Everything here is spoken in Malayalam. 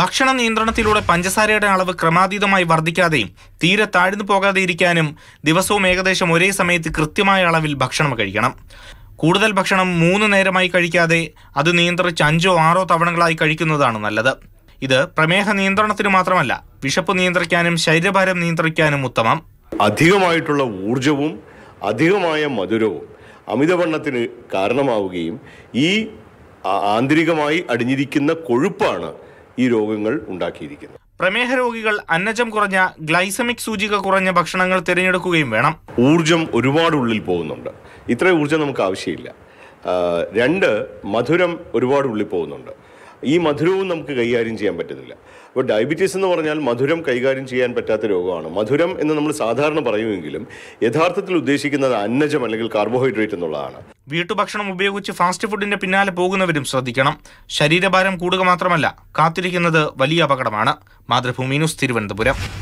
ഭക്ഷണ നിയന്ത്രണത്തിലൂടെ പഞ്ചസാരയുടെ അളവ് ക്രമാതീതമായി വർദ്ധിക്കാതെയും തീരെ താഴ്ന്നു പോകാതെ ഇരിക്കാനും ദിവസവും ഏകദേശം ഒരേ സമയത്ത് കൃത്യമായ അളവിൽ ഭക്ഷണം കഴിക്കണം കൂടുതൽ ഭക്ഷണം മൂന്ന് നേരമായി കഴിക്കാതെ അത് നിയന്ത്രിച്ച് അഞ്ചോ ആറോ തവണകളായി കഴിക്കുന്നതാണ് നല്ലത് ഇത് പ്രമേഹ നിയന്ത്രണത്തിന് മാത്രമല്ല വിശപ്പ് നിയന്ത്രിക്കാനും ശരീരഭാരം നിയന്ത്രിക്കാനും ഉത്തമം അധികമായിട്ടുള്ള ഊർജവും അധികമായ മധുരവും അമിതവണ്ണത്തിന് കാരണമാവുകയും ഈ ആന്തരികമായി അടിഞ്ഞിരിക്കുന്ന കൊഴുപ്പാണ് ഈ രോഗങ്ങൾ ഉണ്ടാക്കിയിരിക്കുന്നത് പ്രമേഹ രോഗികൾ അന്നജം കുറഞ്ഞ ഗ്ലൈസമിക് സൂചിക കുറഞ്ഞ ഭക്ഷണങ്ങൾ തിരഞ്ഞെടുക്കുകയും വേണം ഊർജം ഒരുപാട് ഉള്ളിൽ പോകുന്നുണ്ട് ഇത്ര ഊർജം നമുക്ക് ആവശ്യമില്ല രണ്ട് മധുരം ഒരുപാട് ഉള്ളിൽ പോകുന്നുണ്ട് ഈ മധുരവും നമുക്ക് കൈകാര്യം ചെയ്യാൻ പറ്റുന്നില്ല അപ്പോൾ ഡയബറ്റീസ് എന്ന് പറഞ്ഞാൽ മധുരം കൈകാര്യം ചെയ്യാൻ പറ്റാത്ത രോഗമാണ് മധുരം എന്ന് നമ്മൾ സാധാരണ പറയുമെങ്കിലും യഥാർത്ഥത്തിൽ ഉദ്ദേശിക്കുന്നത് അന്നജം അല്ലെങ്കിൽ കാർബോഹൈഡ്രേറ്റ് എന്നുള്ളതാണ് വീട്ടുഭക്ഷണം ഉപയോഗിച്ച് ഫാസ്റ്റ് ഫുഡിന്റെ പിന്നാലെ പോകുന്നവരും ശ്രദ്ധിക്കണം ശരീരഭാരം കൂടുക മാത്രമല്ല കാത്തിരിക്കുന്നത് വലിയ അപകടമാണ് മാതൃഭൂമി ന്യൂസ് തിരുവനന്തപുരം